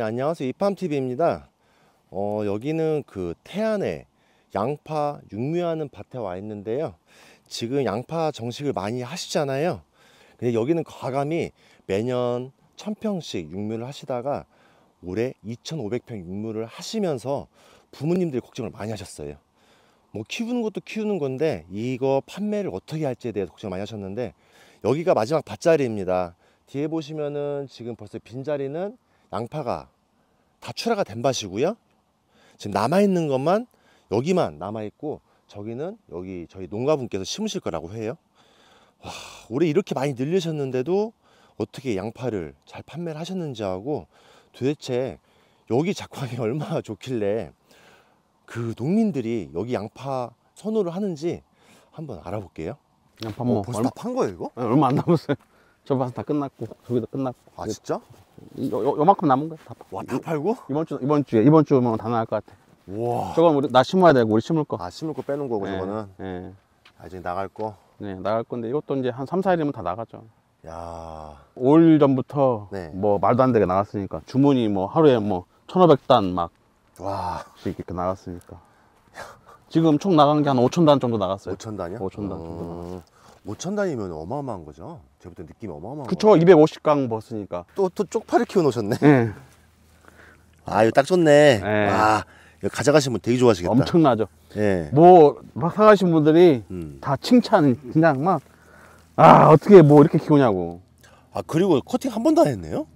네 안녕하세요 이팜TV입니다 어, 여기는 그 태안에 양파 육묘하는 밭에 와 있는데요 지금 양파 정식을 많이 하시잖아요 근데 여기는 과감히 매년 천평씩 육묘를 하시다가 올해 2500평 육묘를 하시면서 부모님들이 걱정을 많이 하셨어요 뭐 키우는 것도 키우는 건데 이거 판매를 어떻게 할지에 대해서 걱정 많이 하셨는데 여기가 마지막 밭자리입니다 뒤에 보시면은 지금 벌써 빈자리는 양파가 다 출하가 된 밭이고요. 지금 남아있는 것만 여기만 남아있고 저기는 여기 저희 농가분께서 심으실 거라고 해요. 와, 올해 이렇게 많이 늘리셨는데도 어떻게 양파를 잘 판매를 하셨는지 하고 도대체 여기 작황이 얼마나 좋길래 그 농민들이 여기 양파 선호를 하는지 한번 알아볼게요. 양파 뭐 어, 벌써 다 판 거예요 이거? 네, 얼마 안 남았어요. 저 봐서 다 끝났고 저기도 끝났고. 아 진짜? 요, 요만큼 남은 거야 다. 와, 다 팔고? 이번 주 이번 주에 이번 주면 다 나갈 것 같아. 와. 저건 우리 나 심어야 되고 우리 심을 거. 아, 심을 거빼놓 거고 네, 저거는. 네. 아, 이 나갈 거. 네, 나갈 건데 이것도 이제 한 3, 4일이면 다 나가죠. 야. 5일 전부터 네. 뭐 말도 안 되게 나갔으니까 주문이 뭐 하루에 뭐 1,500단 막 와. 이렇게 나갔으니까. 지금 총 나간 게한 5,000단 정도 나갔어요. 5,000단이요? 5,000단 정도. 음... 5천 단위면 어마어마한 거죠? 제부터 느낌이 어마어마한 그쵸 250강 벗으니까 또, 또 쪽파를 키워놓으셨네 예. 아 이거 딱 좋네 네. 아 이거 가져가신 분 되게 좋아하시겠다 엄청나죠 예. 뭐막 사가신 분들이 음. 다 칭찬 그냥 막 아 어떻게 뭐 이렇게 키우냐고 아 그리고 커팅 한 번도 안 했네요?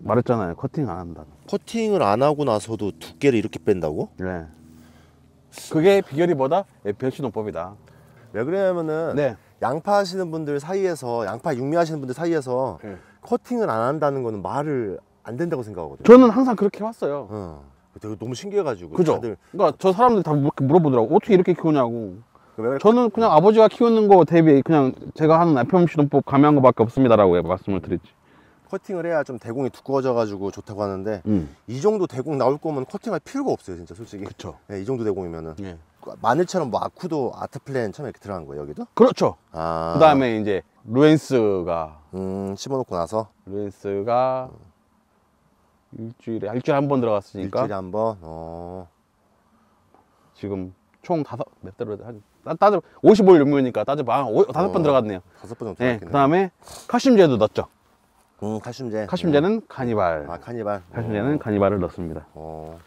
말했잖아요 커팅 안 한다 커팅을 안 하고 나서도 두께를 이렇게 뺀다고? 네 그게 비결이 뭐다? 예, 변신 법이다왜 그러냐면은 네. 양파 하시는 분들 사이에서 양파 육미 하시는 분들 사이에서 네. 커팅을 안 한다는 거는 말을 안 된다고 생각하거든요. 저는 항상 그렇게 왔어요. 어. 되게 너무 신기해가지고 그죠? 다들 그러니까 저 사람들 다 뭐 물어보더라고 어떻게 이렇게 키우냐고. 저는 그냥 아버지가 키우는 거 대비 그냥 제가 하는 FMC 농법 가미한 거밖에 없습니다라고 말씀을 드렸지. 커팅을 해야 좀 대공이 두꺼워져가지고 좋다고 하는데 음. 이 정도 대공 나올 거면 커팅할 필요가 없어요 진짜 솔직히 그렇죠 네, 이 정도 대공이면은 예. 그 마늘처럼 뭐 아쿠도 아트플랜 처음에 이렇게 들어간 거예요 여기도? 그렇죠 아... 그 다음에 이제 루엔스가 음 심어놓고 나서 루엔스가 일주일에 아, 일주일에 한번 들어갔으니까 일주일에 한번 어... 지금 총 다섯 몇 대로 한 따져 55일 음료니까 따져봐 한 다섯 번 어, 들어갔네요 다섯 번 정도 예, 네, 그 다음에 칼슘제도 넣었죠 음, 칼슘제. 칼슘제는 네. 카니발. 아, 카니발. 칼슘제는 오. 어. 카니발을 넣습니다. 어.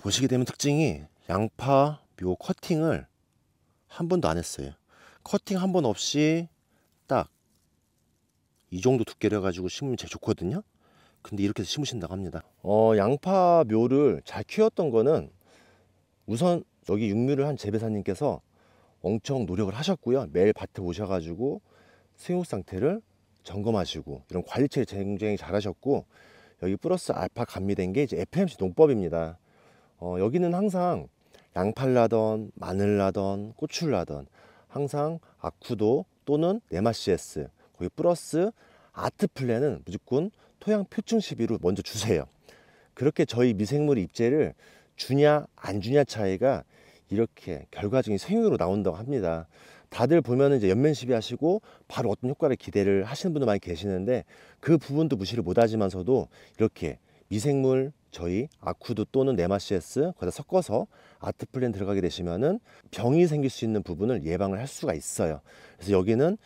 보시게 되면 특징이 양파 묘 커팅을 한 번도 안 했어요. 커팅 한 번 없이 딱 이 정도 두께를 가지고 심으면 제일 좋거든요. 근데 이렇게 해서 심으신다고 합니다. 어, 양파 묘를 잘 키웠던 거는 우선 여기 육류를한 재배사님께서 엄청 노력을 하셨고요. 매일 밭에 오셔가지고 생육 상태를 점검하시고 이런 관리체를 굉장히 잘하셨고 여기 플러스 알파 감미된 게 이제 FMC 농법입니다. 어, 여기는 항상 양팔라던 마늘라던 고추라던 항상 아쿠도 또는 네마시에스 거기 플러스 아트플랜은 무조건 토양 표층 시비로 먼저 주세요. 그렇게 저희 미생물 입재를 주냐 안 주냐 차이가 이렇게 결과적인 생육으로 나온다고 합니다. 다들 보면은 이제 연면 시비 하시고 바로 어떤 효과를 기대를 하시는 분도 많이 계시는데 그 부분도 무시를 못 하지만서도 이렇게 미생물 저희 아쿠드 또는 네마시에스 거기다 섞어서 아트플랜 들어가게 되시면은 병이 생길 수 있는 부분을 예방을 할 수가 있어요. 그래서 여기는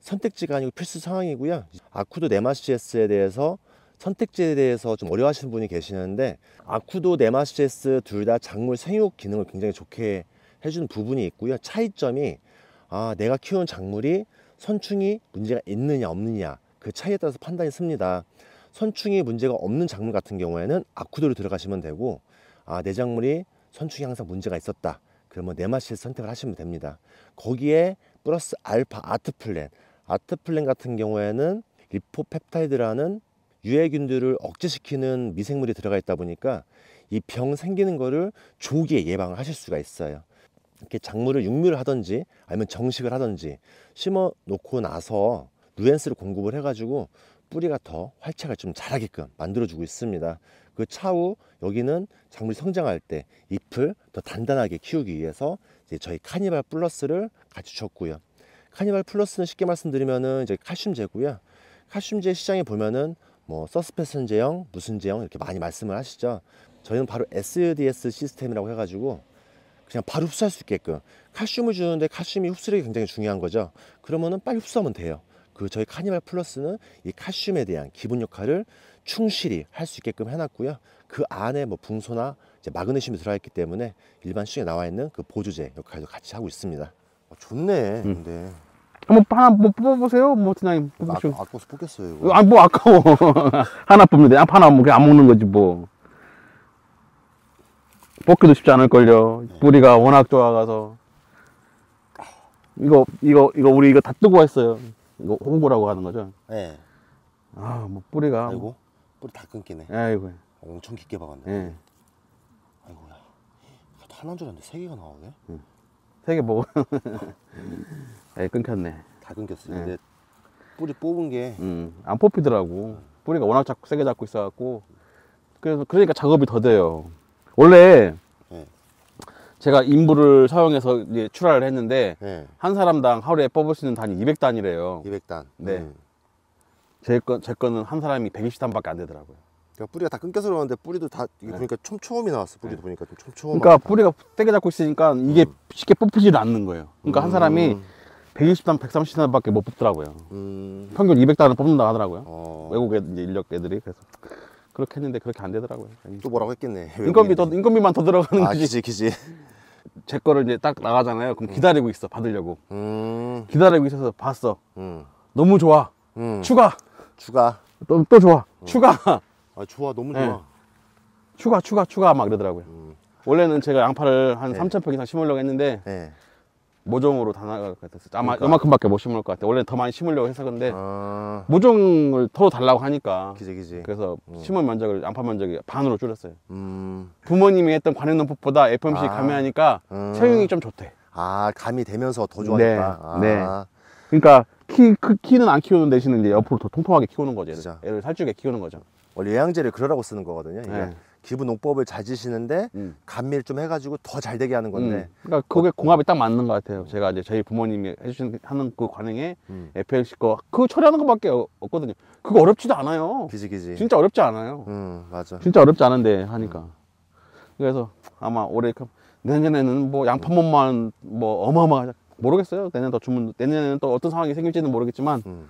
선택지가 아니고 필수 상황이고요. 아쿠드 네마시에스에 대해서 선택지에 대해서 좀 어려워하시는 분이 계시는데 아쿠도 네마시에스 둘 다 작물 생육 기능을 굉장히 좋게 해주는 부분이 있고요. 차이점이 아 내가 키운 작물이 선충이 문제가 있느냐 없느냐 그 차이에 따라서 판단이 씁니다 선충이 문제가 없는 작물 같은 경우에는 아쿠도로 들어가시면 되고 아 내 작물이 선충이 항상 문제가 있었다 그러면 네마실 선택을 하시면 됩니다 거기에 플러스 알파 아트플랜 아트플랜 같은 경우에는 리포펩타이드라는 유해균들을 억제시키는 미생물이 들어가 있다 보니까 이 병 생기는 거를 조기에 예방을 하실 수가 있어요 이렇게 작물을 육류를 하든지 아니면 정식을 하든지 심어 놓고 나서 누엔스를 공급을 해가지고 뿌리가 더 활착을 좀 잘하게끔 만들어주고 있습니다. 그 차후 여기는 작물이 성장할 때 잎을 더 단단하게 키우기 위해서 이제 저희 카니발 플러스를 같이 줬고요. 카니발 플러스는 쉽게 말씀드리면은 이제 칼슘제고요. 칼슘제 시장에 보면은 뭐 서스펜션 제형, 무슨 제형 이렇게 많이 말씀을 하시죠. 저희는 바로 SUDS 시스템이라고 해가지고 그냥 바로 흡수할 수 있게끔 칼슘을 주는데 칼슘이 흡수력이 굉장히 중요한 거죠 그러면은 빨리 흡수하면 돼요 그 저희 카니발 플러스는 이 칼슘에 대한 기본 역할을 충실히 할 수 있게끔 해놨고요 그 안에 뭐 붕소나 이제 마그네슘이 들어있기 가 때문에 일반 시중에 나와 있는 그 보조제 역할도 같이 하고 있습니다 어, 좋네 음. 근데 한번 하나 뭐 뽑아보세요 뭐 그냥 뽑으시 아, 까워서 뽑겠어요 이거. 아, 뭐 아까워 하나 뽑는데 아, 하나 뭐, 그냥 안 먹는 거지 뭐 뽑기도 쉽지 않을걸요. 네. 뿌리가 워낙 좋아가서. 이거, 이거, 이거 우리 이거 다 뜨고 했어요. 이거 홍보라고 하는 거죠. 네. 아, 뭐 뿌리가. 아이고, 뿌리 다 끊기네. 아이고. 엄청 깊게 박았네. 네. 아이고야. 하나줄 알았는데 세 개가 나오네. 응. 세개 먹어. 예, 끊겼네. 다끊겼어 네. 근데 뿌리 뽑은 게. 음, 안 뽑히더라고. 뿌리가 워낙 자꾸 세게 잡고 있어갖고. 그래서, 그러니까 작업이 더 돼요. 원래 네. 제가 인부를 사용해서 이제 출하를 했는데 네. 한 사람당 하루에 뽑을 수 있는 단이 200단이래요. 200단. 네. 음. 제, 거, 제 거는 한 사람이 120단밖에 안 되더라고요. 그러니까 뿌리가 다 끊겨서 그러는데 뿌리도 다 이게 네. 보니까 촘촘히 나왔어. 뿌리도 네. 보니까 좀 촘촘. 그러니까 뿌리가 떼게 잡고 있으니까 이게 음. 쉽게 뽑히질 않는 거예요. 그러니까 음. 한 사람이 120단, 음. 130단밖에 못 뽑더라고요. 음. 평균 200단을 뽑는다 고 하더라고요. 어. 외국 애, 이제 인력 애들이 그래서. 그렇게 했는데 그렇게 안 되더라고요. 그러니까 또 뭐라고 했겠네. 인건비 더 인건비만 더 들어가는 거지. 기 기지. 제 거를 이제 딱 나가잖아요. 그럼 음. 기다리고 있어 받으려고. 음. 기다리고 있어서 봤어. 음. 너무 좋아. 음. 추가. 추가. 또, 또 좋아. 음. 추가. 아 좋아 너무 네. 좋아. 네. 추가 추가 추가 막 그러더라고요. 음. 원래는 제가 양파를 한 네. 3 0평 이상 심으려고 했는데 네. 모종으로 다 나갈 것 같았어. 요 아마 그러니까. 요만큼밖에 못 심을 것 같아. 요 원래 더 많이 심으려고 해서 근데 아... 모종을 더 달라고 하니까. 그지 그지. 그래서 음. 심은 면적을 양파 면적이 반으로 줄였어요. 음... 부모님이 했던 관행농법보다 FMC 아... 감해하니까 음... 어. 체형이 좀 좋대. 아 감이 되면서 더 좋아졌다. 네. 네. 아... 네. 그러니까 키, 그, 키는 안 키우는 대신에 이제 옆으로 더 통통하게 키우는 거죠. 애를, 그렇죠. 애를 살찌게 키우는 거죠. 원래 영양제를 그러라고 쓰는 거거든요. 네. 기부 농법을 잘 지시는데 음. 감미를 좀 해가지고 더 잘 되게 하는 건데. 음. 그러니까 그게 공합이 딱 맞는 것 같아요. 제가 이제 저희 부모님이 해주신 하는 그 관행에 음. FLC 거 그거 처리하는 것밖에 없거든요. 그거 어렵지도 않아요. 기지 기지. 진짜 어렵지 않아요. 음 맞아. 진짜 어렵지 않은데 하니까. 음. 그래서 아마 올해 그 내년에는 뭐 양파몸만 뭐 어마어마하게 모르겠어요. 내년 더 주문 내년에는 또 어떤 상황이 생길지는 모르겠지만. 음.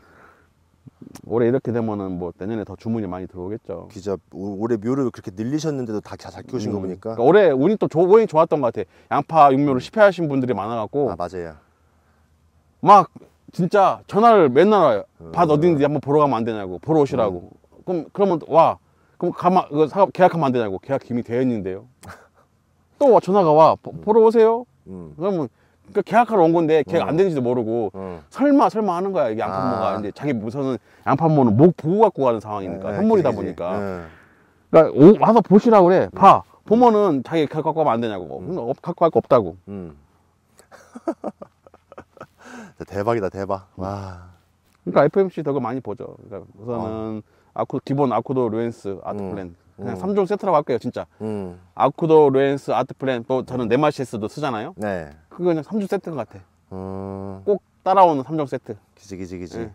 올해 이렇게 되면은 뭐 내년에 더 주문이 많이 들어오겠죠. 기자 올- 해 묘를 그렇게 늘리셨는데도 다 잘 키우신 음. 거 보니까 그러니까 올해 운이 또 좋, 운이 좋았던 것 같아. 양파 육묘를 음. 실패하신 분들이 많아갖고 아 맞아요. 막 진짜 전화를 맨날 와요. 음. 밭 어딘지 한번 보러 가면 안 되냐고 보러 오시라고. 그럼 그러면 와 그럼 가만 그 계약하면 안 되냐고 계약 이미 되어 있는데요. 또 와, 전화가 와 보, 러 오세요. 음. 그러면 그러니까 계약하러 온 건데 계약 안 어. 되는지도 모르고 어. 설마 설마 하는 거야 이게 양파모가 아. 이제 자기 무선은 양파모는 목 보고 갖고 가는 상황이니까 네, 선물이다 보니까 네. 그러니까 오, 와서 보시라고 그래 음. 봐 보면은 자기 갖고 가면 안 되냐고 음. 음 갖고 갈 거 없다고 음. 대박이다 대박 와 그러니까 FMC 덕을 많이 보죠 그러니까 우선은 어. 아쿠 기본 아쿠도 루엔스 아트플랜 그냥 음. 3종 세트라고 할게요 진짜 음. 아쿠도 렌스 아트플랜 또 저는 네마시스도 쓰잖아요 네. 그거 그냥 3종 세트인 것 같아 음. 꼭 따라오는 3종 세트 기지 기지 기지 네.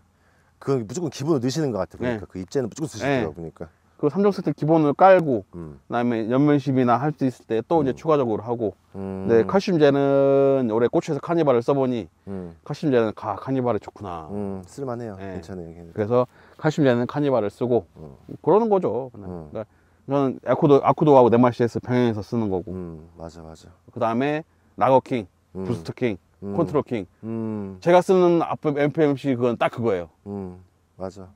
그건 무조건 기본을로 넣으시는 것 같아 보니까 네. 그 입재는 무조건 쓰시더라고 네. 보니까 그 3종 세트 기본을 깔고 음. 그다음에 연면심이나할 수 있을 때 또 이제 음. 추가적으로 하고 음. 네 칼슘제는 올해 꽃추에서 카니발을 써보니 음. 칼슘제는 가 카니발이 좋구나 쓸만해요 네. 괜찮아요 그래서 칼슘제는 카니발을 쓰고 그러는 거죠 그냥. 그러니까 저는 에코도 아쿠도하고 네마시에스 병행해서 쓰는 거고 음, 맞아 맞아 그 다음에 나거킹 음. 부스터킹 음. 컨트롤킹 음. 제가 쓰는 앞에 MPMC 그건 딱 그거예요 음, 맞아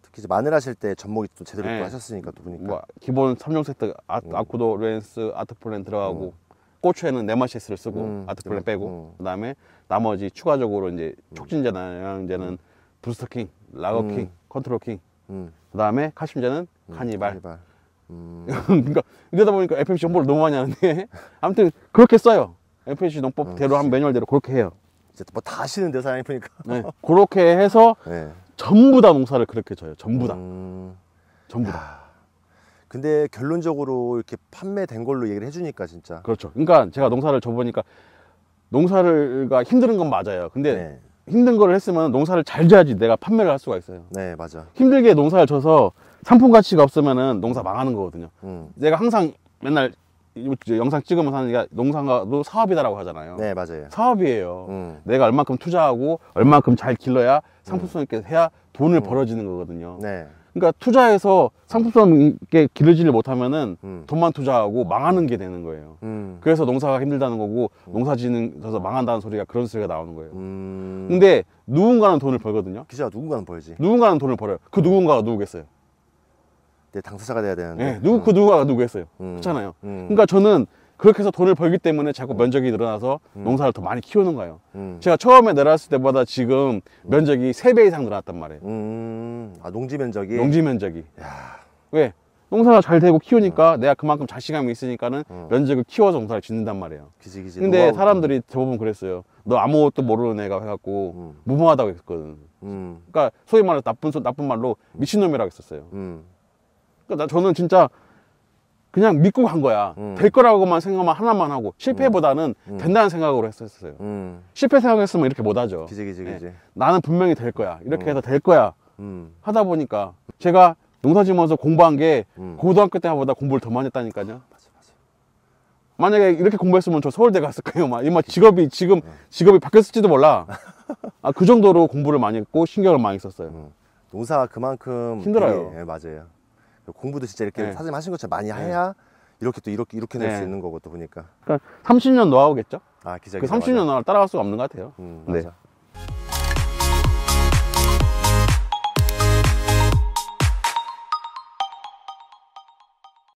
특히 마늘 하실 때 접목이 또 제대로 네. 또 하셨으니까 또 보니까 뭐, 기본 3종 세트 아, 쿠도 렌스 아트플랜 들어가고 고추에는 네마시스를 쓰고 음, 아트플랜 빼고 음. 그다음에 나머지 추가적으로 이제 촉진제나 영양제는 음. 부스터킹, 라거킹, 컨트롤킹 그다음에 카슘제는 카니발. 카니발. 음. 그러니까 이러다 보니까 FMC 정보를 너무 많이 하는데 아무튼 그렇게 써요. FMC 농법대로 아, 한 매뉴얼대로 그렇게 해요. 이제 뭐다하시는대 사장님 보니까. 네. 그렇게 해서 네. 전부 다 농사를 그렇게 져요. 전부 다. 음... 전부 다. 근데 결론적으로 이렇게 판매된 걸로 얘기를 해주니까 진짜. 그렇죠. 그러니까 제가 농사를 줘보니까 농사가 힘든 건 맞아요. 근데 네. 힘든 거를 했으면 농사를 잘 져야지 내가 판매를 할 수가 있어요 네 맞아 힘들게 농사를 져서 상품 가치가 없으면 농사 망하는 거거든요 음. 내가 항상 맨날 영상 찍으면서 하는 게 농사도 사업이다라고 하잖아요 네 맞아요 사업이에요 음. 내가 얼만큼 투자하고 얼만큼 잘 길러야 상품성 음. 있게 해야 돈을 음. 벌어지는 거거든요 네. 그러니까 투자해서 상품성 있게 기르지를 못하면은 음. 돈만 투자하고 망하는 게 되는 거예요. 음. 그래서 농사가 힘들다는 거고 음. 농사 지는서 망한다는 소리가 그런 소리가 나오는 거예요. 음. 근데 누군가는 돈을 벌거든요. 기자 누군가는 벌지. 누군가는 돈을 벌어요. 그 음. 누군가가 누구겠어요? 내 당사자가 돼야 되는데. 네, 누구 그 음. 누군가가 누구겠어요? 그렇잖아요. 그러니까 저는 그렇게 해서 돈을 벌기 때문에 자꾸 면적이 늘어나서 음. 농사를 더 많이 키우는 거예요. 음. 제가 처음에 내려왔을 때보다 지금 면적이 3배 이상 늘어났단 말이에요. 음. 아, 농지 면적이? 농지 면적이. 야. 왜? 농사가 잘 되고 키우니까 음. 내가 그만큼 자신감이 있으니까는 음. 면적을 키워서 농사를 짓는단 말이에요. 그치, 그치. 근데 사람들이 대부분 그랬어요. 너 아무것도 모르는 애가 해갖고 음. 무모하다고 했거든. 그러니까 소위 말해서 나쁜, 나쁜 말로 미친놈이라고 했었어요. 그러니까 나, 저는 진짜 그냥 믿고 간 거야. 음. 될 거라고만 생각만 하나만 하고 실패보다는 음. 음. 된다는 생각으로 했었어요. 음. 실패 생각했으면 이렇게 못 하죠. 그지 그지 그지. 네. 나는 분명히 될 거야. 이렇게 음. 해서 될 거야. 음. 하다 보니까 제가 농사지면서 공부한 게 고등학교 때보다 공부를 더 많이 했다니까요. 만약에 이렇게 공부했으면 저 서울대 갔을 까요막 이마 직업이 지금 직업이 바뀌었을지도 몰라. 아, 그 정도로 공부를 많이 했고 신경을 많이 썼어요. 농사가 그만큼 힘들어요. 예, 네, 맞아요. 공부도 진짜 이렇게 네. 사장님 하신 것처럼 많이 네. 해야 이렇게 또 이렇게 이렇게 낼수 네. 있는 거고 또 보니까 그러니까 30년 노하우겠죠? 아 기자 그 30년 노하우 따라갈 수가 없는 것 같아요. 음, 네. 맞아.